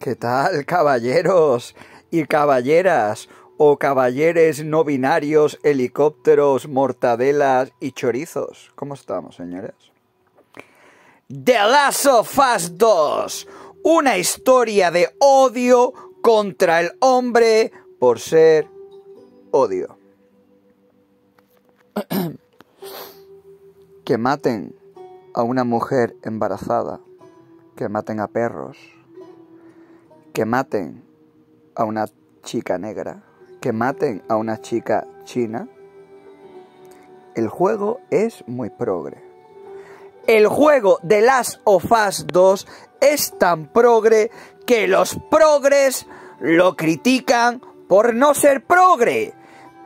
¿Qué tal, caballeros y caballeras? O caballeres no binarios, helicópteros, mortadelas y chorizos. ¿Cómo estamos, señores? The Last of Us 2. Una historia de odio contra el hombre por ser odio. que maten a una mujer embarazada. Que maten a perros que maten a una chica negra, que maten a una chica china. El juego es muy progre. El juego de las OFAS 2 es tan progre que los progres lo critican por no ser progre.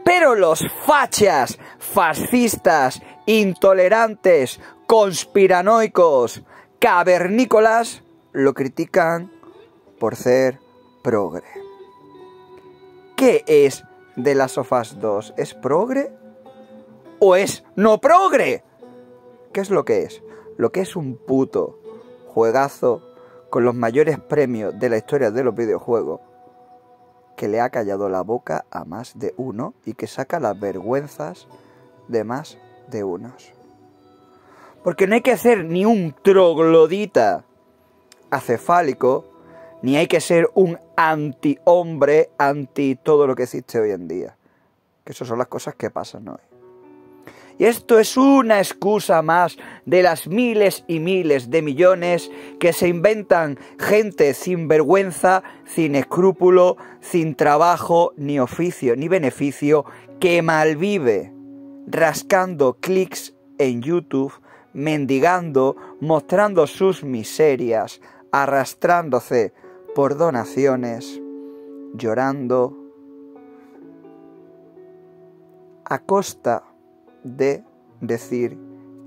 Pero los fachas, fascistas, intolerantes, conspiranoicos, cavernícolas, lo critican por ser progre. ¿Qué es de las sofás 2? ¿Es progre? ¿O es no progre? ¿Qué es lo que es? Lo que es un puto juegazo con los mayores premios de la historia de los videojuegos que le ha callado la boca a más de uno y que saca las vergüenzas de más de unos. Porque no hay que hacer ni un troglodita acefálico ni hay que ser un anti-hombre, anti todo lo que existe hoy en día. Que esas son las cosas que pasan hoy. Y esto es una excusa más de las miles y miles de millones que se inventan gente sin vergüenza, sin escrúpulo, sin trabajo, ni oficio, ni beneficio, que malvive rascando clics en YouTube, mendigando, mostrando sus miserias, arrastrándose por donaciones, llorando, a costa de decir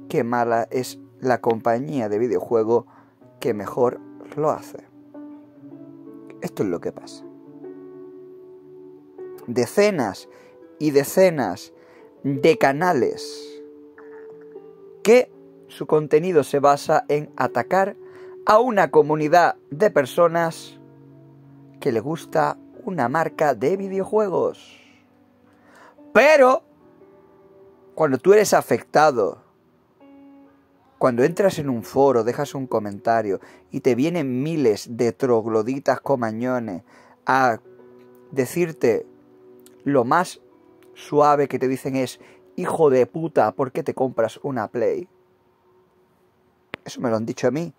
que mala es la compañía de videojuego que mejor lo hace. Esto es lo que pasa. Decenas y decenas de canales que su contenido se basa en atacar a una comunidad de personas le gusta una marca de videojuegos. Pero, cuando tú eres afectado, cuando entras en un foro, dejas un comentario y te vienen miles de trogloditas comañones a decirte lo más suave que te dicen es, hijo de puta, ¿por qué te compras una Play? Eso me lo han dicho a mí.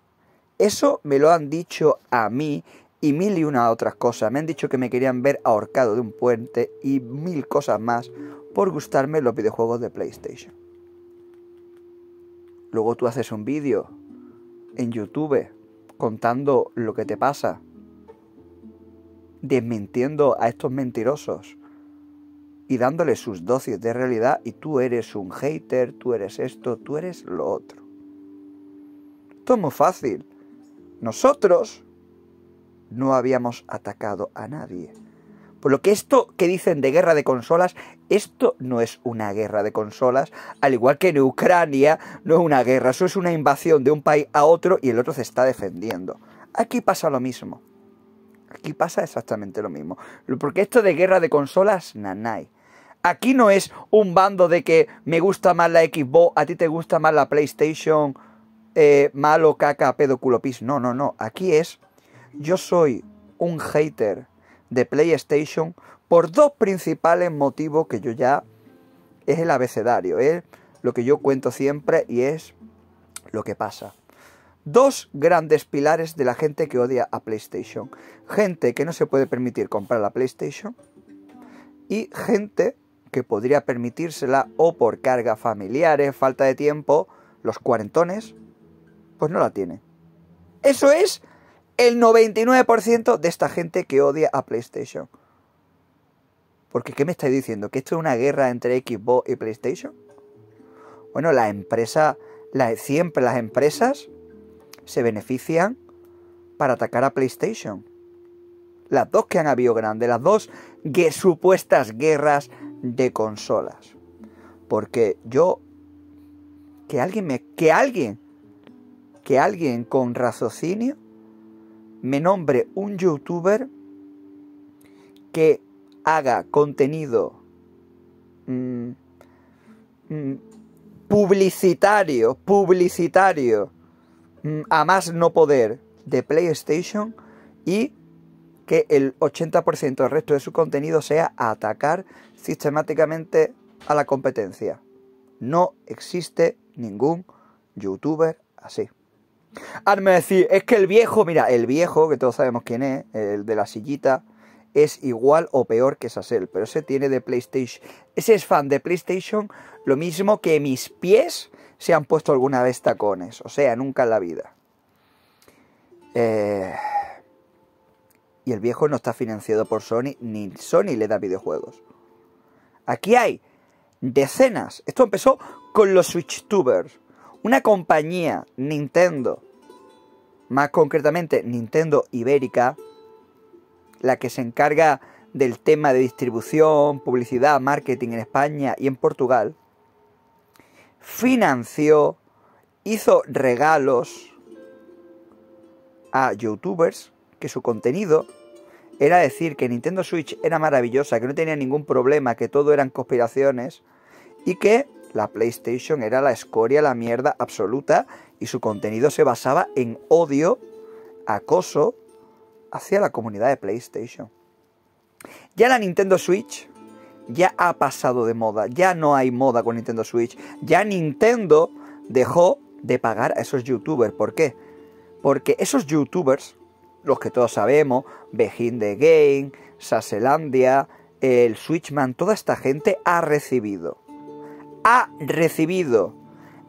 Eso me lo han dicho a mí y mil y una otras cosas. Me han dicho que me querían ver ahorcado de un puente y mil cosas más por gustarme los videojuegos de PlayStation. Luego tú haces un vídeo en YouTube contando lo que te pasa, desmintiendo a estos mentirosos y dándoles sus dosis de realidad y tú eres un hater, tú eres esto, tú eres lo otro. Esto es muy fácil. Nosotros no habíamos atacado a nadie. Por lo que esto que dicen de guerra de consolas, esto no es una guerra de consolas, al igual que en Ucrania no es una guerra, eso es una invasión de un país a otro y el otro se está defendiendo. Aquí pasa lo mismo. Aquí pasa exactamente lo mismo. Porque esto de guerra de consolas, nanay. Aquí no es un bando de que me gusta más la Xbox, a ti te gusta más la PlayStation, eh, malo, caca, pedo, culo, pis. No, no, no. Aquí es yo soy un hater de PlayStation por dos principales motivos que yo ya es el abecedario, es lo que yo cuento siempre y es lo que pasa. Dos grandes pilares de la gente que odia a PlayStation. Gente que no se puede permitir comprar la PlayStation y gente que podría permitírsela o por carga familiares, falta de tiempo, los cuarentones, pues no la tiene. Eso es el 99% de esta gente que odia a PlayStation. Porque ¿qué me estáis diciendo? ¿Que esto es una guerra entre Xbox y PlayStation? Bueno, la empresa, siempre las empresas se benefician para atacar a PlayStation. Las dos que han habido grandes, las dos supuestas guerras de consolas. Porque yo que alguien me que alguien que alguien con raciocinio me nombre un youtuber que haga contenido mm, mm, publicitario, publicitario, mm, a más no poder, de PlayStation y que el 80% del resto de su contenido sea atacar sistemáticamente a la competencia. No existe ningún youtuber así. Ah, me decir, es que el viejo, mira, el viejo, que todos sabemos quién es, el de la sillita, es igual o peor que Sassel, pero ese tiene de PlayStation. Ese es fan de PlayStation, lo mismo que mis pies se han puesto alguna vez tacones, o sea, nunca en la vida. Eh, y el viejo no está financiado por Sony, ni Sony le da videojuegos. Aquí hay decenas. Esto empezó con los SwitchTubers una compañía, Nintendo, más concretamente Nintendo Ibérica, la que se encarga del tema de distribución, publicidad, marketing en España y en Portugal, financió, hizo regalos a youtubers que su contenido era decir que Nintendo Switch era maravillosa, que no tenía ningún problema, que todo eran conspiraciones y que la PlayStation era la escoria, la mierda absoluta y su contenido se basaba en odio, acoso hacia la comunidad de PlayStation. Ya la Nintendo Switch ya ha pasado de moda, ya no hay moda con Nintendo Switch, ya Nintendo dejó de pagar a esos youtubers. ¿Por qué? Porque esos youtubers, los que todos sabemos, Behind the Game, Saselandia, el Switchman, toda esta gente ha recibido ha recibido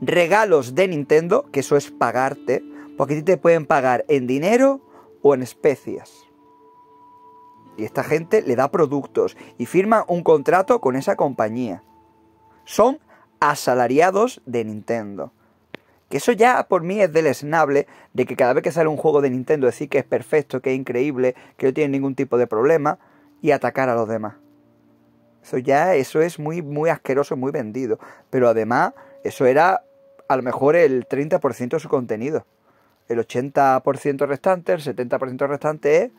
regalos de Nintendo, que eso es pagarte, porque a ti te pueden pagar en dinero o en especias. Y esta gente le da productos y firma un contrato con esa compañía. Son asalariados de Nintendo. Que eso ya por mí es deleznable de que cada vez que sale un juego de Nintendo decir que es perfecto, que es increíble, que no tiene ningún tipo de problema y atacar a los demás. Eso ya, eso es muy, muy asqueroso, muy vendido. Pero además, eso era a lo mejor el 30% de su contenido. El 80% restante, el 70% restante es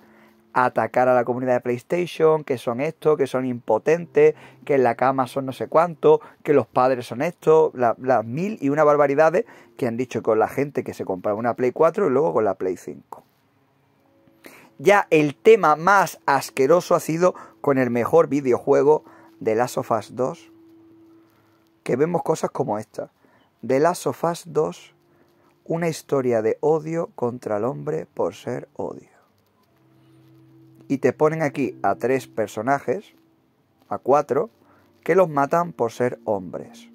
atacar a la comunidad de PlayStation, que son esto, que son impotentes, que en la cama son no sé cuánto, que los padres son estos las mil y una barbaridades que han dicho con la gente que se compra una Play 4 y luego con la Play 5 ya el tema más asqueroso ha sido con el mejor videojuego de Last of Us 2. Que vemos cosas como esta. De Last of 2, una historia de odio contra el hombre por ser odio. Y te ponen aquí a tres personajes, a cuatro, que los matan por ser hombres.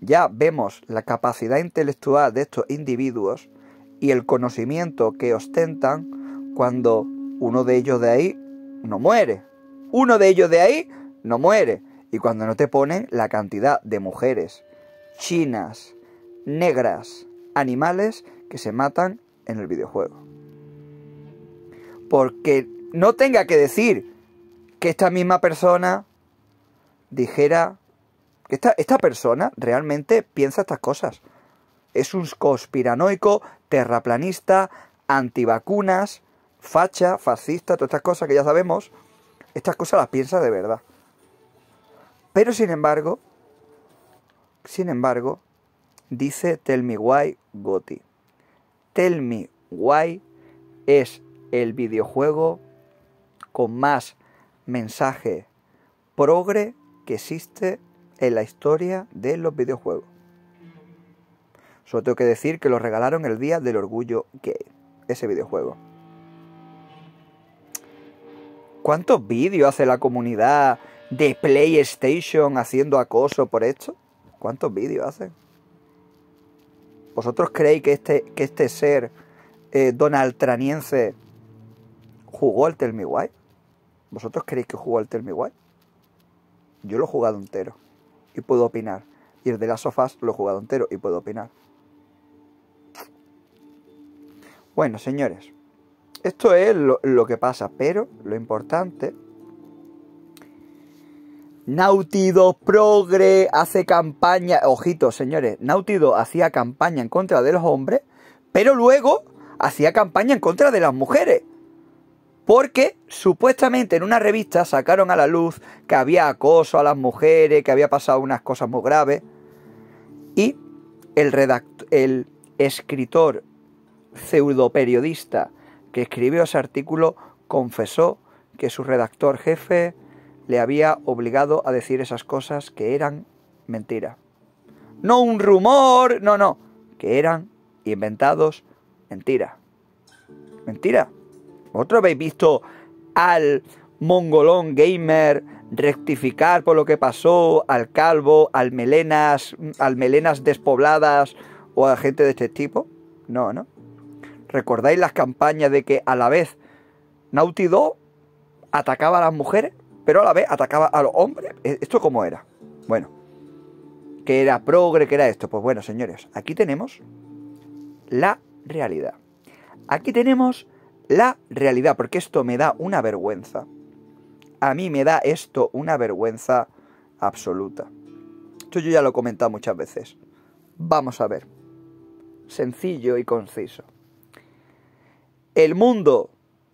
Ya vemos la capacidad intelectual de estos individuos y el conocimiento que ostentan cuando uno de ellos de ahí no muere. Uno de ellos de ahí no muere. Y cuando no te ponen la cantidad de mujeres chinas, negras, animales que se matan en el videojuego. Porque no tenga que decir que esta misma persona dijera que esta, esta persona realmente piensa estas cosas es un conspiranoico, terraplanista, antivacunas, facha, fascista, todas estas cosas que ya sabemos, estas cosas las piensa de verdad. Pero sin embargo, sin embargo, dice Tell Me Why Goti. Tell Me Why es el videojuego con más mensaje progre que existe en la historia de los videojuegos. Solo tengo que decir que lo regalaron el día del orgullo gay, ese videojuego. ¿Cuántos vídeos hace la comunidad de PlayStation haciendo acoso por esto? ¿Cuántos vídeos hace? ¿Vosotros creéis que este, que este ser eh, Donald Traniense jugó al Tell Me Why? ¿Vosotros creéis que jugó al Tell Me Why? Yo lo he jugado entero y puedo opinar. Y el de las sofás lo he jugado entero y puedo opinar. Bueno, señores, esto es lo, que pasa, pero lo importante... Nautido Progre hace campaña, ojito señores, Nautido hacía campaña en contra de los hombres, pero luego hacía campaña en contra de las mujeres. Porque supuestamente en una revista sacaron a la luz que había acoso a las mujeres, que había pasado unas cosas muy graves. Y el, el escritor periodista que escribió ese artículo confesó que su redactor jefe le había obligado a decir esas cosas que eran mentira. No un rumor, no, no, que eran inventados mentira. Mentira. ¿Vosotros habéis visto al mongolón gamer rectificar por lo que pasó, al calvo, al melenas, al melenas despobladas o a gente de este tipo? No, no. ¿Recordáis las campañas de que a la vez Naughty atacaba a las mujeres, pero a la vez atacaba a los hombres? ¿E-, ¿Esto cómo era? Bueno, que era progre, que era esto. Pues bueno, señores, aquí tenemos la realidad. Aquí tenemos la realidad, porque esto me da una vergüenza. A mí me da esto una vergüenza absoluta. Esto yo ya lo he comentado muchas veces. Vamos a ver. Sencillo y conciso el mundo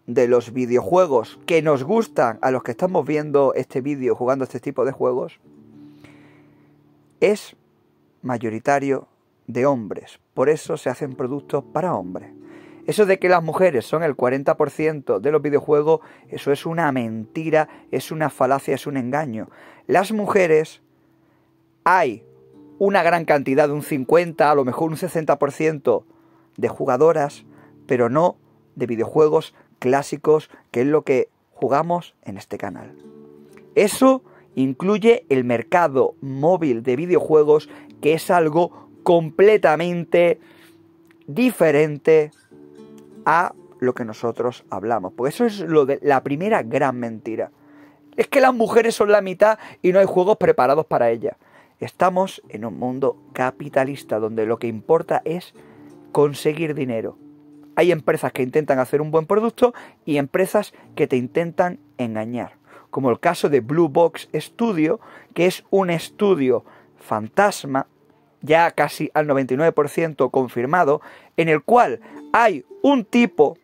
de los videojuegos que nos gustan a los que estamos viendo este vídeo jugando este tipo de juegos es mayoritario de hombres. Por eso se hacen productos para hombres. Eso de que las mujeres son el 40% de los videojuegos, eso es una mentira, es una falacia, es un engaño. Las mujeres hay una gran cantidad, un 50, a lo mejor un 60% de jugadoras, pero no de videojuegos clásicos, que es lo que jugamos en este canal. Eso incluye el mercado móvil de videojuegos, que es algo completamente diferente a lo que nosotros hablamos. Porque eso es lo de la primera gran mentira. Es que las mujeres son la mitad y no hay juegos preparados para ellas. Estamos en un mundo capitalista donde lo que importa es conseguir dinero. Hay empresas que intentan hacer un buen producto y empresas que te intentan engañar, como el caso de Blue Box Studio, que es un estudio fantasma, ya casi al 99% confirmado, en el cual hay un tipo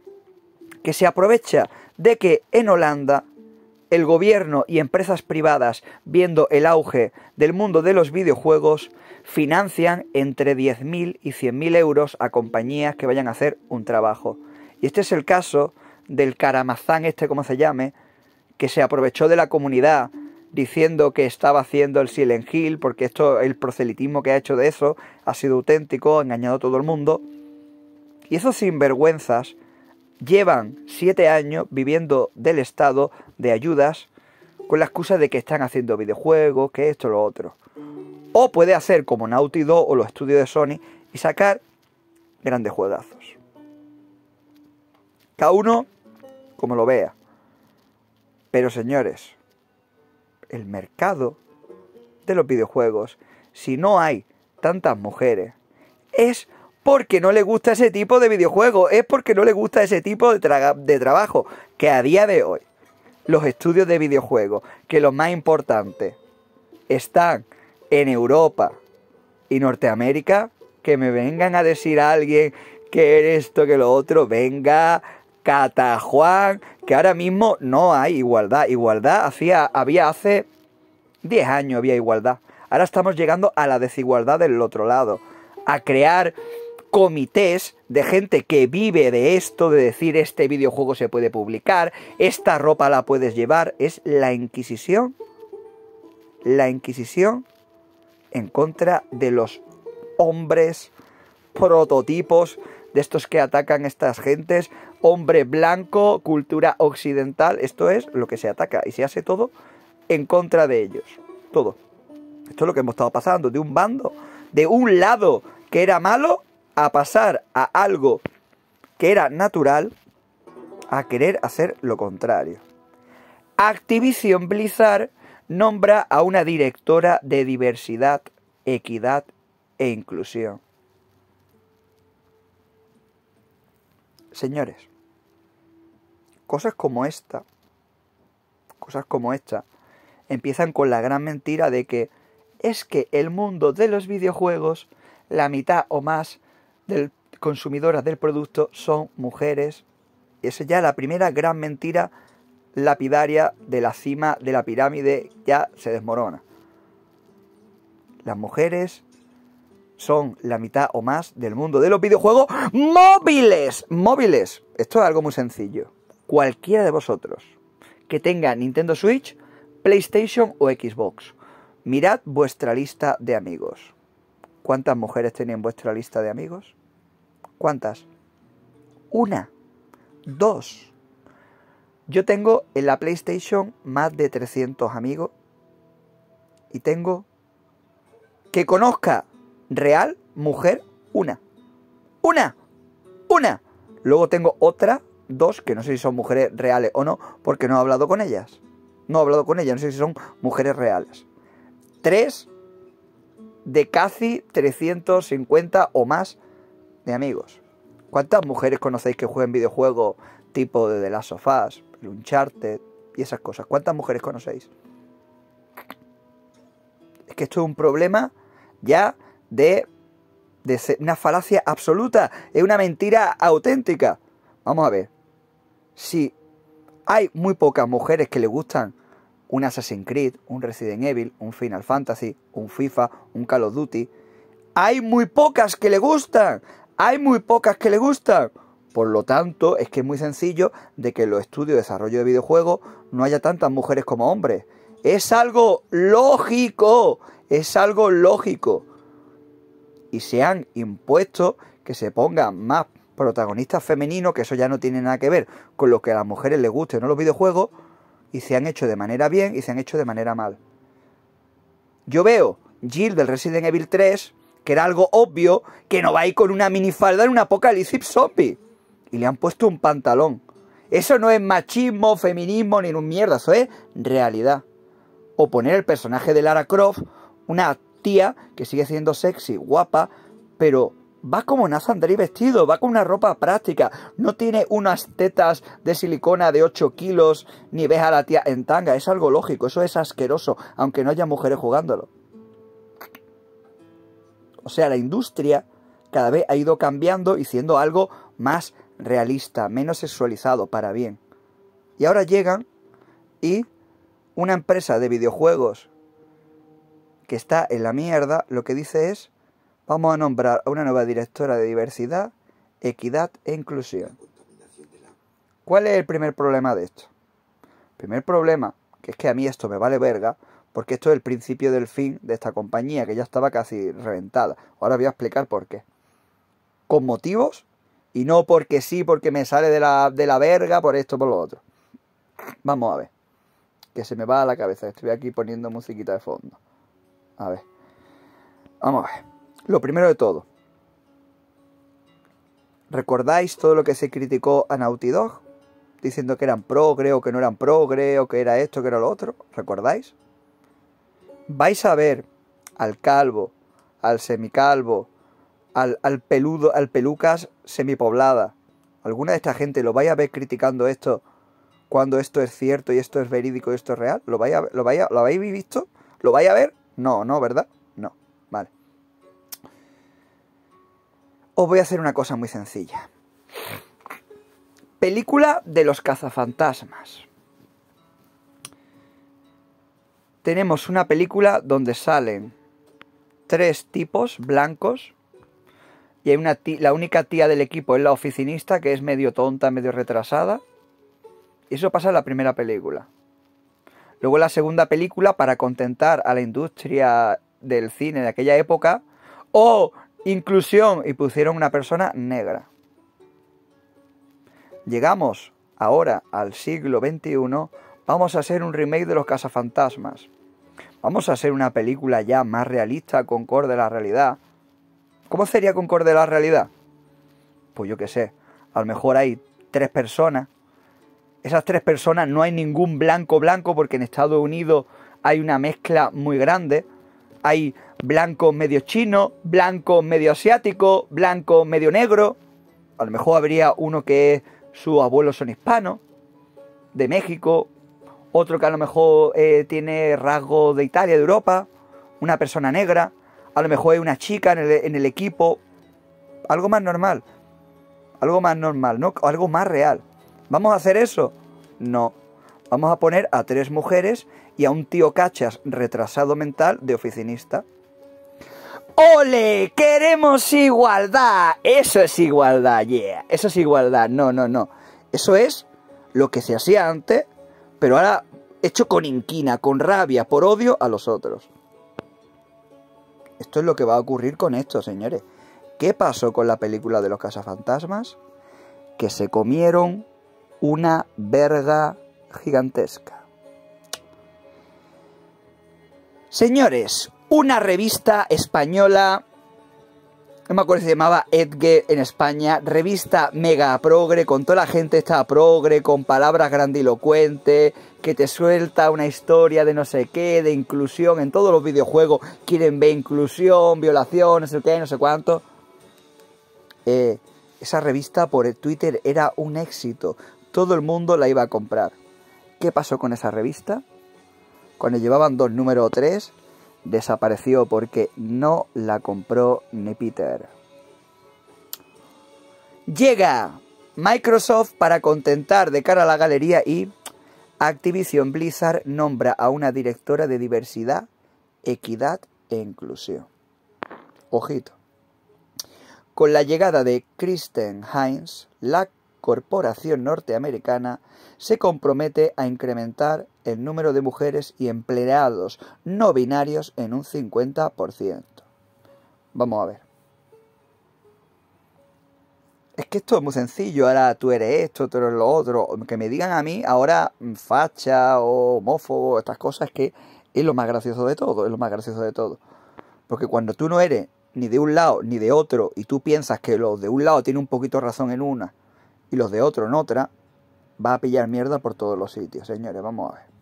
que se aprovecha de que en Holanda el gobierno y empresas privadas, viendo el auge del mundo de los videojuegos, financian entre 10.000 y 100.000 euros a compañías que vayan a hacer un trabajo. Y este es el caso del caramazán este, como se llame, que se aprovechó de la comunidad diciendo que estaba haciendo el Silent Hill, porque esto, el proselitismo que ha hecho de eso ha sido auténtico, ha engañado a todo el mundo. Y esos sinvergüenzas llevan siete años viviendo del Estado de ayudas con la excusa de que están haciendo videojuegos, que esto, lo otro. O puede hacer como Naughty Dog o los estudios de Sony y sacar grandes juegazos. Cada uno como lo vea. Pero señores, el mercado de los videojuegos, si no hay tantas mujeres, es porque no le gusta ese tipo de videojuegos, es porque no le gusta ese tipo de, trabajo. Que a día de hoy, los estudios de videojuegos, que lo más importante están en Europa y Norteamérica, que me vengan a decir a alguien que esto, que lo otro, venga, Catajuan, que ahora mismo no hay igualdad. Igualdad hacía, había hace 10 años, había igualdad. Ahora estamos llegando a la desigualdad del otro lado, a crear comités de gente que vive de esto, de decir este videojuego se puede publicar, esta ropa la puedes llevar, es la Inquisición, la Inquisición en contra de los hombres prototipos de estos que atacan estas gentes, hombre blanco, cultura occidental, esto es lo que se ataca y se hace todo en contra de ellos, todo. Esto es lo que hemos estado pasando, de un bando, de un lado que era malo a pasar a algo que era natural a querer hacer lo contrario. Activision Blizzard nombra a una directora de diversidad, equidad e inclusión. Señores, cosas como esta, cosas como esta, empiezan con la gran mentira de que es que el mundo de los videojuegos, la mitad o más, del, consumidoras del producto son mujeres. Esa ya es la primera gran mentira lapidaria de la cima de la pirámide ya se desmorona. Las mujeres son la mitad o más del mundo de los videojuegos móviles. Móviles. Esto es algo muy sencillo. Cualquiera de vosotros que tenga Nintendo Switch, PlayStation o Xbox, mirad vuestra lista de amigos. ¿Cuántas mujeres tenéis vuestra lista de amigos? ¿Cuántas? Una. Dos. Yo tengo en la PlayStation más de 300 amigos. Y tengo que conozca real, mujer, una. Una. Una. Luego tengo otra, dos, que no sé si son mujeres reales o no, porque no he hablado con ellas. No he hablado con ellas, no sé si son mujeres reales. Tres de casi 350 o más amigos. ¿Cuántas mujeres conocéis que juegan videojuegos tipo de las sofás, Us Uncharted y esas cosas? ¿Cuántas mujeres conocéis? Es que esto es un problema ya de, de una falacia absoluta, es una mentira auténtica. Vamos a ver, si hay muy pocas mujeres que le gustan un Assassin's Creed, un Resident Evil, un Final Fantasy, un FIFA, un Call of Duty. Hay muy pocas que le gustan. Hay muy pocas que le gustan. Por lo tanto, es que es muy sencillo de que en los estudios de desarrollo de videojuegos no haya tantas mujeres como hombres. Es algo lógico, es algo lógico. Y se han impuesto que se pongan más protagonistas femeninos, que eso ya no tiene nada que ver con lo que a las mujeres les guste o no los videojuegos, y se han hecho de manera bien y se han hecho de manera mal. Yo veo Jill del Resident Evil 3 que era algo obvio, que no va a ir con una minifalda en un apocalipsis zombie. Y le han puesto un pantalón. Eso no es machismo, feminismo, ni un mierda, eso es realidad. O poner el personaje de Lara Croft, una tía que sigue siendo sexy, guapa, pero va como Nathan Drake vestido, va con una ropa práctica, no tiene unas tetas de silicona de 8 kilos, ni ves a la tía en tanga, es algo lógico, eso es asqueroso, aunque no haya mujeres jugándolo. O sea, la industria cada vez ha ido cambiando y siendo algo más realista, menos sexualizado, para bien. Y ahora llegan y una empresa de videojuegos que está en la mierda, lo que dice es, vamos a nombrar a una nueva directora de diversidad, equidad e inclusión. ¿Cuál es el primer problema de esto? El primer problema, que es que a mí esto me vale verga, porque esto es el principio del fin de esta compañía, que ya estaba casi reventada. Ahora voy a explicar por qué. Con motivos y no porque sí, porque me sale de la, verga, por esto, por lo otro. Vamos a ver. Que se me va a la cabeza. Estoy aquí poniendo musiquita de fondo. A ver. Vamos a ver. Lo primero de todo. ¿Recordáis todo lo que se criticó a Naughty Dog? Diciendo que eran progre o que no eran progre o que era esto, que era lo otro. ¿Recordáis? vais a ver al calvo, al semicalvo, al, peludo, al pelucas semipoblada. ¿Alguna de esta gente lo vais a ver criticando esto cuando esto es cierto y esto es verídico y esto es real? ¿Lo, vais a, lo, ¿lo habéis visto? ¿Lo vais a ver? No, no, ¿verdad? No. Vale. Os voy a hacer una cosa muy sencilla. Película de los cazafantasmas. tenemos una película donde salen tres tipos blancos y hay una la única tía del equipo es la oficinista que es medio tonta, medio retrasada. eso pasa en la primera película. Luego en la segunda película, para contentar a la industria del cine de aquella época, ¡oh! Inclusión y pusieron una persona negra. Llegamos ahora al siglo XXI, vamos a hacer un remake de los cazafantasmas vamos a hacer una película ya más realista, concorde de la realidad. ¿Cómo sería concorde de la realidad? Pues yo qué sé, a lo mejor hay tres personas. Esas tres personas no hay ningún blanco blanco porque en Estados Unidos hay una mezcla muy grande. Hay blanco medio chino, blanco medio asiático, blanco medio negro. A lo mejor habría uno que es su abuelo son hispanos, de México, otro que a lo mejor eh, tiene rasgo de Italia, de Europa, una persona negra, a lo mejor hay una chica en el, en el equipo, algo más normal, algo más normal, ¿no? Algo más real. ¿Vamos a hacer eso? No. Vamos a poner a tres mujeres y a un tío cachas retrasado mental de oficinista. ¡Ole! ¡Queremos igualdad! Eso es igualdad, yeah. Eso es igualdad. No, no, no. Eso es lo que se hacía antes, pero ahora hecho con inquina, con rabia, por odio a los otros. Esto es lo que va a ocurrir con esto, señores. ¿Qué pasó con la película de los cazafantasmas? Que se comieron una verga gigantesca. Señores, una revista española no me acuerdo si se llamaba Edge en España, revista mega progre, con toda la gente está progre, con palabras grandilocuentes, que te suelta una historia de no sé qué, de inclusión, en todos los videojuegos quieren ver inclusión, violación, no sé qué, no sé cuánto. Eh, esa revista por Twitter era un éxito, todo el mundo la iba a comprar. ¿Qué pasó con esa revista? Cuando llevaban dos números o tres, desapareció porque no la compró ni Peter. Llega Microsoft para contentar de cara a la galería y Activision Blizzard nombra a una directora de diversidad, equidad e inclusión. Ojito. Con la llegada de Kristen Hines, la corporación norteamericana se compromete a incrementar el número de mujeres y empleados no binarios en un 50%. Vamos a ver. Es que esto es muy sencillo, ahora tú eres esto, tú eres lo otro. Que me digan a mí ahora mm, facha o homófobo, estas cosas que es lo más gracioso de todo, es lo más gracioso de todo. Porque cuando tú no eres ni de un lado ni de otro y tú piensas que los de un lado tienen un poquito razón en una y los de otro en otra, va a pillar mierda por todos los sitios, señores, vamos a ver.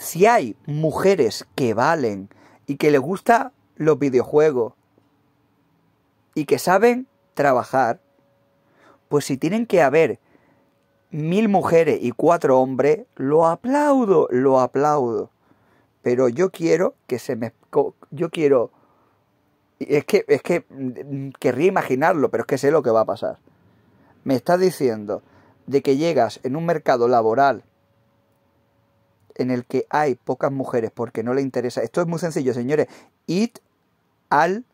Si hay mujeres que valen y que les gusta los videojuegos y que saben trabajar, pues si tienen que haber mil mujeres y cuatro hombres, lo aplaudo, lo aplaudo. Pero yo quiero que se me... Yo quiero... Es que, es que mm, querría imaginarlo, pero es que sé lo que va a pasar. Me está diciendo de que llegas en un mercado laboral en el que hay pocas mujeres porque no le interesa. Esto es muy sencillo, señores. It, al...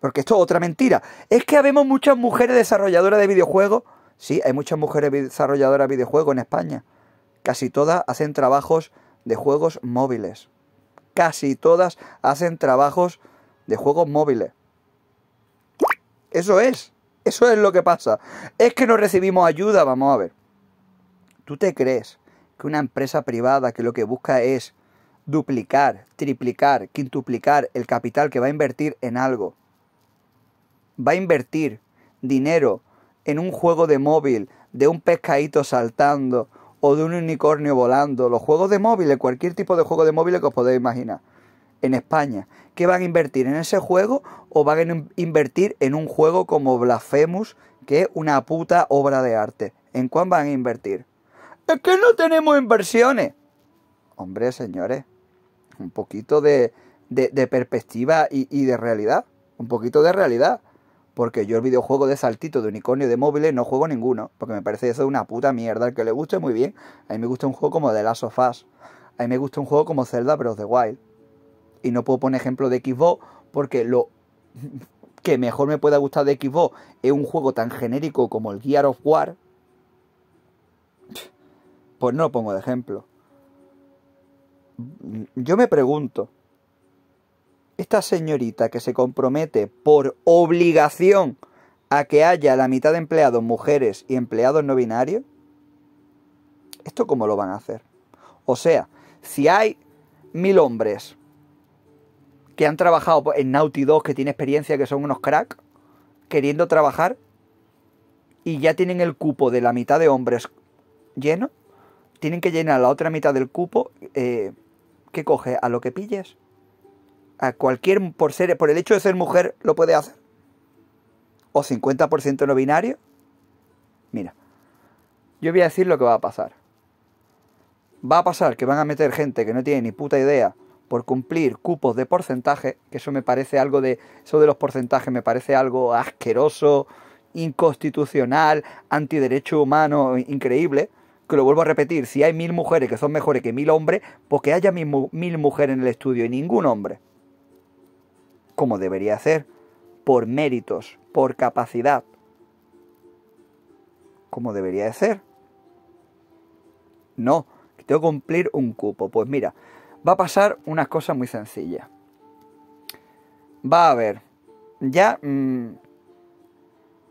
Porque esto es otra mentira. Es que habemos muchas mujeres desarrolladoras de videojuegos. Sí, hay muchas mujeres desarrolladoras de videojuegos en España. Casi todas hacen trabajos de juegos móviles. Casi todas hacen trabajos de juegos móviles. Eso es. Eso es lo que pasa. Es que no recibimos ayuda, vamos a ver. ¿Tú te crees que una empresa privada que lo que busca es duplicar, triplicar, quintuplicar el capital que va a invertir en algo. Va a invertir dinero en un juego de móvil, de un pescadito saltando o de un unicornio volando, los juegos de móviles, cualquier tipo de juego de móviles que os podáis imaginar, en España. ¿Qué van a invertir en ese juego o van a invertir en un juego como Blasphemous, que es una puta obra de arte? ¿En cuán van a invertir? es que no tenemos inversiones. Hombre, señores, un poquito de, perspectiva y, de realidad. Un poquito de realidad. Porque yo el videojuego de saltito, de unicornio, de móviles no juego ninguno. Porque me parece eso una puta mierda. que le guste, muy bien. A mí me gusta un juego como The Last of Us. A mí me gusta un juego como Zelda Bros. the Wild. Y no puedo poner ejemplo de Xbox porque lo que mejor me pueda gustar de Xbox es un juego tan genérico como el Gear of War, pues no pongo de ejemplo. Yo me pregunto, esta señorita que se compromete por obligación a que haya la mitad de empleados mujeres y empleados no binarios, ¿esto cómo lo van a hacer? O sea, si hay mil hombres que han trabajado en nauti 2, que tiene experiencia, que son unos crack, queriendo trabajar, y ya tienen el cupo de la mitad de hombres lleno, tienen que llenar la otra mitad del cupo. Eh, ¿Qué coge? ¿A lo que pilles? A cualquier, por, ser, por el hecho de ser mujer, lo puede hacer. O 50% no binario. Mira, yo voy a decir lo que va a pasar. Va a pasar que van a meter gente que no tiene ni puta idea por cumplir cupos de porcentaje, que eso me parece algo de, eso de los porcentajes me parece algo asqueroso, inconstitucional, antiderecho humano, increíble que lo vuelvo a repetir, si hay mil mujeres que son mejores que mil hombres, pues que haya mil, mujeres en el estudio y ningún hombre. Como debería ser, por méritos, por capacidad. Como debería de ser. No, que tengo que cumplir un cupo. Pues mira, va a pasar unas cosas muy sencillas. Va a haber, ya mm,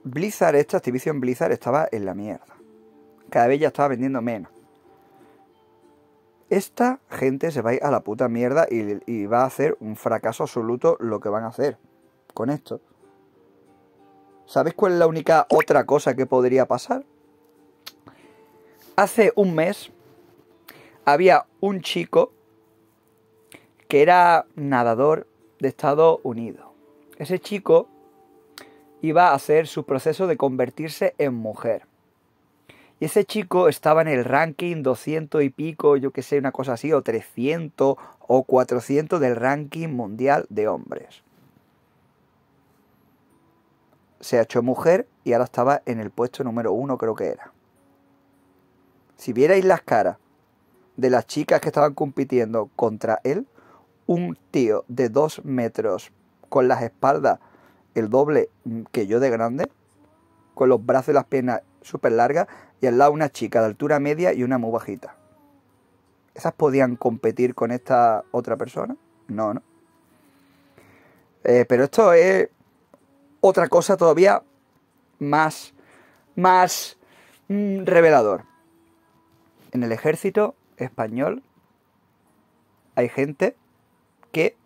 Blizzard, esta Activision Blizzard estaba en la mierda cada vez ya estaba vendiendo menos. Esta gente se va a ir a la puta mierda y, va a hacer un fracaso absoluto lo que van a hacer con esto. ¿Sabéis cuál es la única otra cosa que podría pasar? Hace un mes había un chico que era nadador de Estados Unidos. Ese chico iba a hacer su proceso de convertirse en mujer. Y ese chico estaba en el ranking 200 y pico, yo que sé, una cosa así, o 300 o 400 del ranking mundial de hombres. Se ha hecho mujer y ahora estaba en el puesto número uno, creo que era. Si vierais las caras de las chicas que estaban compitiendo contra él, un tío de dos metros con las espaldas el doble mm, que yo de grande, con los brazos y las piernas súper largas, y al lado una chica de altura media y una muy bajita. ¿Esas podían competir con esta otra persona? No, ¿no? Eh, pero esto es otra cosa todavía más, más mm, revelador. En el ejército español hay gente que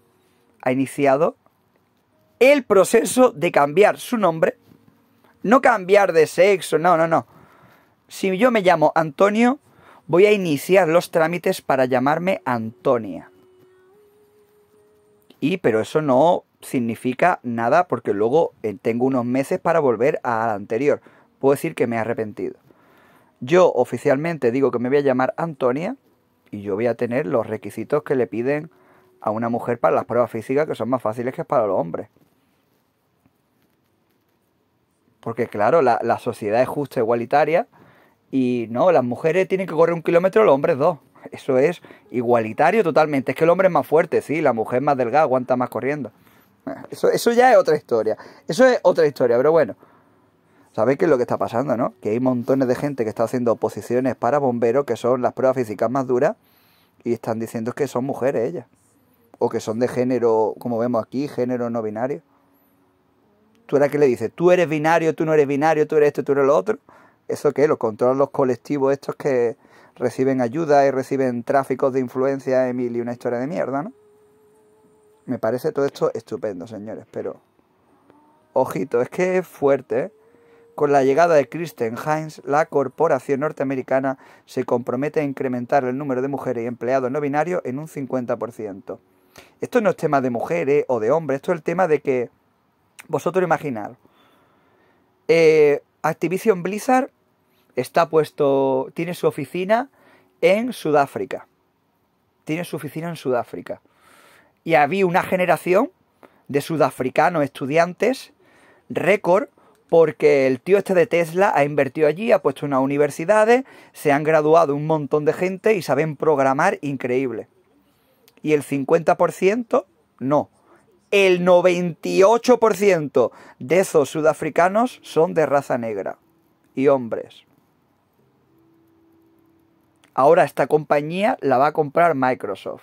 ha iniciado el proceso de cambiar su nombre. No cambiar de sexo, no, no, no. Si yo me llamo Antonio, voy a iniciar los trámites para llamarme Antonia. Y pero eso no significa nada porque luego eh, tengo unos meses para volver al anterior. Puedo decir que me he arrepentido. Yo oficialmente digo que me voy a llamar Antonia y yo voy a tener los requisitos que le piden a una mujer para las pruebas físicas que son más fáciles que para los hombres. Porque claro, la, la sociedad es justa e igualitaria y no, las mujeres tienen que correr un kilómetro, los hombres dos. Eso es igualitario totalmente. Es que el hombre es más fuerte, sí, la mujer es más delgada, aguanta más corriendo. Eso, ya es otra historia. Eso es otra historia, pero bueno. ¿Sabéis qué es lo que está pasando, no? Que hay montones de gente que está haciendo oposiciones para bomberos, que son las pruebas físicas más duras, y están diciendo que son mujeres ellas. O que son de género, como vemos aquí, género no binario. ¿Tú eres que le dices? Tú eres binario, tú no eres binario, tú eres esto, tú eres lo otro. ¿Eso que lo controlan los colectivos estos que reciben ayuda y reciben tráficos de influencia, Emil, y una historia de mierda, ¿no? Me parece todo esto estupendo, señores, pero... Ojito, es que es fuerte, ¿eh? Con la llegada de Kristen Heinz, la corporación norteamericana se compromete a incrementar el número de mujeres y empleados no binarios en un 50%. Esto no es tema de mujeres o de hombres, esto es el tema de que vosotros imaginar. Eh, Activision Blizzard está puesto, tiene su oficina en Sudáfrica. Tiene su oficina en Sudáfrica. Y había una generación de sudafricanos estudiantes récord porque el tío este de Tesla ha invertido allí, ha puesto unas universidades, se han graduado un montón de gente y saben programar increíble. Y el 50%, no, el 98% de esos sudafricanos son de raza negra y hombres ahora esta compañía la va a comprar Microsoft.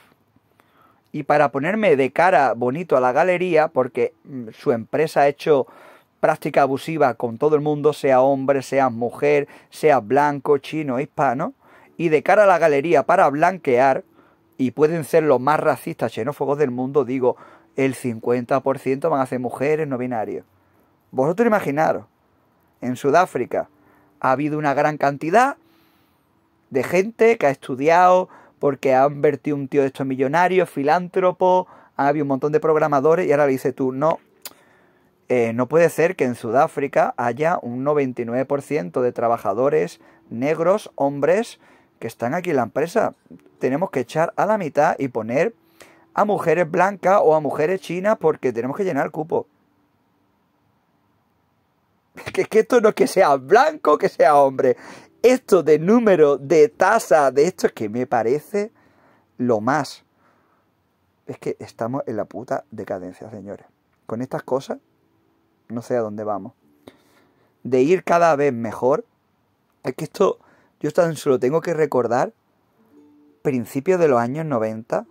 Y para ponerme de cara bonito a la galería, porque mm, su empresa ha hecho práctica abusiva con todo el mundo, sea hombre, sea mujer, sea blanco, chino, hispano, y de cara a la galería para blanquear, y pueden ser los más racistas, xenófobos del mundo, digo, el 50% van a ser mujeres no binarios Vosotros imaginaros, en Sudáfrica ha habido una gran cantidad de gente que ha estudiado, porque ha invertido un tío de estos millonarios, filántropo ha habido un montón de programadores y ahora le dices tú, no, eh, no puede ser que en Sudáfrica haya un 99% de trabajadores negros, hombres, que están aquí en la empresa. Tenemos que echar a la mitad y poner a mujeres blancas o a mujeres chinas porque tenemos que llenar el cupo. Que, que esto no es que sea blanco, que sea hombre. Esto de número, de tasa, de esto es que me parece lo más. Es que estamos en la puta decadencia, señores. Con estas cosas, no sé a dónde vamos. De ir cada vez mejor. Es que esto, yo tan solo tengo que recordar, principios de los años 90,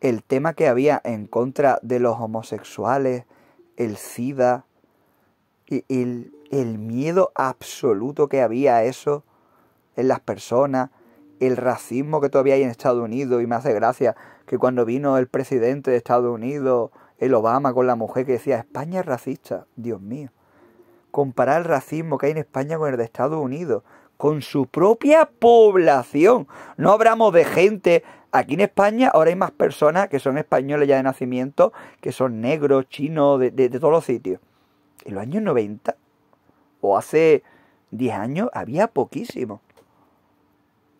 el tema que había en contra de los homosexuales, el SIDA, el, el miedo absoluto que había a eso, en las personas, el racismo que todavía hay en Estados Unidos, y me hace gracia que cuando vino el presidente de Estados Unidos, el Obama, con la mujer que decía, España es racista, Dios mío. Comparar el racismo que hay en España con el de Estados Unidos, con su propia población. No hablamos de gente. Aquí en España ahora hay más personas que son españoles ya de nacimiento, que son negros, chinos, de, de, todos los sitios. En los años 90 o hace 10 años había poquísimo.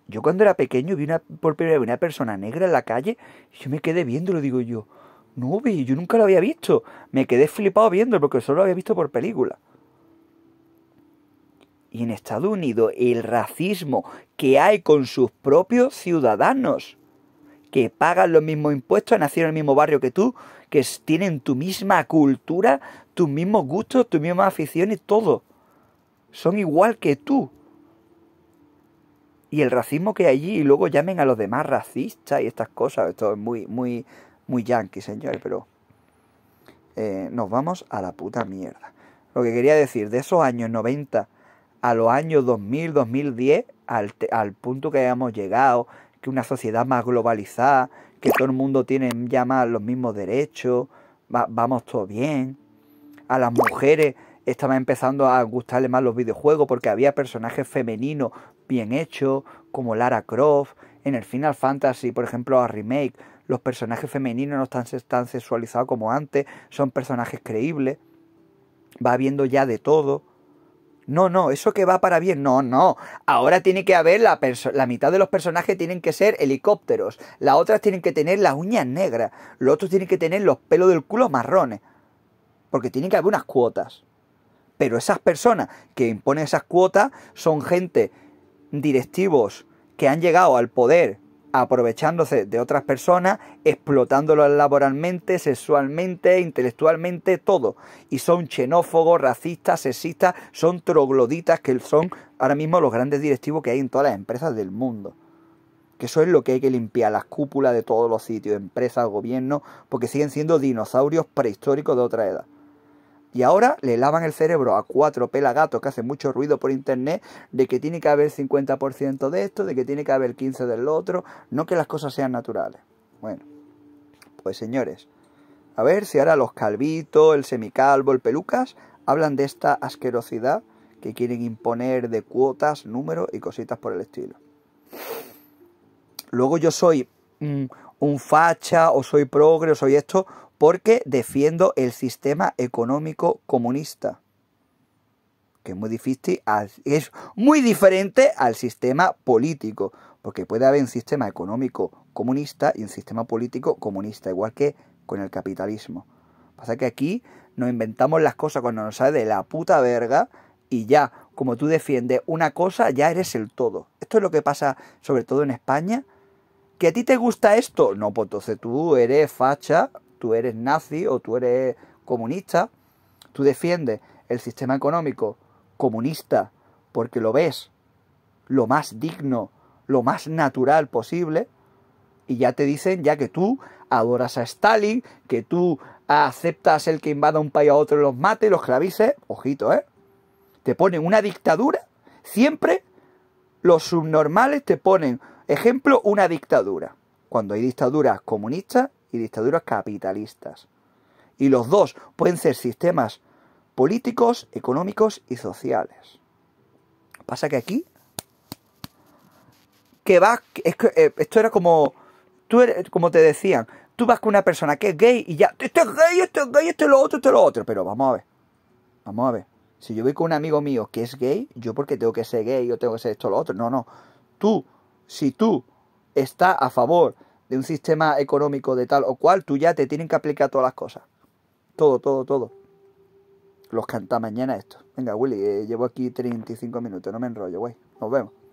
Yo cuando era pequeño vi una, por primera vez una persona negra en la calle y yo me quedé viéndolo, digo yo, no, yo nunca lo había visto. Me quedé flipado viéndolo porque solo lo había visto por película. Y en Estados Unidos el racismo que hay con sus propios ciudadanos, que pagan los mismos impuestos, nacieron en el mismo barrio que tú, que tienen tu misma cultura, tus mismos gustos, tus mismas aficiones, todo. Son igual que tú y el racismo que hay allí y luego llamen a los demás racistas y estas cosas. Esto es muy, muy, muy yankee, señores, pero eh, nos vamos a la puta mierda. Lo que quería decir, de esos años 90 a los años 2000, 2010, al, al punto que hayamos llegado, que una sociedad más globalizada, que todo el mundo tiene ya más los mismos derechos, vamos todo bien. A las mujeres estaba empezando a gustarle más los videojuegos porque había personajes femeninos bien hecho, como Lara Croft, en el Final Fantasy, por ejemplo, a Remake, los personajes femeninos no están tan sexualizados como antes, son personajes creíbles, va habiendo ya de todo. No, no, eso que va para bien, no, no. Ahora tiene que haber la, la mitad de los personajes tienen que ser helicópteros, las otras tienen que tener las uñas negras, los otros tienen que tener los pelos del culo marrones, porque tienen que haber unas cuotas. Pero esas personas que imponen esas cuotas son gente directivos que han llegado al poder aprovechándose de otras personas, explotándolos laboralmente, sexualmente, intelectualmente, todo. Y son xenófobos, racistas, sexistas, son trogloditas que son ahora mismo los grandes directivos que hay en todas las empresas del mundo. Que eso es lo que hay que limpiar, las cúpulas de todos los sitios, empresas, gobiernos, porque siguen siendo dinosaurios prehistóricos de otra edad. Y ahora le lavan el cerebro a cuatro pelagatos que hacen mucho ruido por internet de que tiene que haber 50% de esto, de que tiene que haber 15% del otro, no que las cosas sean naturales. Bueno, pues señores, a ver si ahora los calvitos, el semicalvo, el pelucas, hablan de esta asquerosidad que quieren imponer de cuotas, números y cositas por el estilo. Luego yo soy mm, un, facha o soy progre o soy esto porque defiendo el sistema económico comunista, que es muy, difícil, es muy diferente al sistema político, porque puede haber un sistema económico comunista y un sistema político comunista, igual que con el capitalismo. Pasa que aquí nos inventamos las cosas cuando nos sale de la puta verga y ya, como tú defiendes una cosa, ya eres el todo. Esto es lo que pasa sobre todo en España. ¿Que a ti te gusta esto? No, pues tú eres facha tú eres nazi o tú eres comunista, tú defiendes el sistema económico comunista porque lo ves lo más digno, lo más natural posible, y ya te dicen ya que tú adoras a Stalin, que tú aceptas el que invada un país a otro los mate, los clavice, ojito, ¿eh? Te ponen una dictadura, siempre los subnormales te ponen, ejemplo, una dictadura. Cuando hay dictaduras comunistas, dictaduras capitalistas. Y los dos pueden ser sistemas políticos, económicos y sociales. Pasa que aquí... Que vas... Eh, esto era como... Tú eres, como te decían, tú vas con una persona que es gay y ya... Este es gay, este es gay, este es lo otro, este es lo otro. Pero vamos a ver. Vamos a ver. Si yo voy con un amigo mío que es gay, yo porque tengo que ser gay, yo tengo que ser esto lo otro. No, no. Tú, si tú estás a favor de un sistema económico de tal o cual, tú ya te tienen que aplicar todas las cosas. Todo, todo, todo. Los canta mañana esto. Venga, Willy, eh, llevo aquí 35 minutos, no me enrollo, güey. Nos vemos.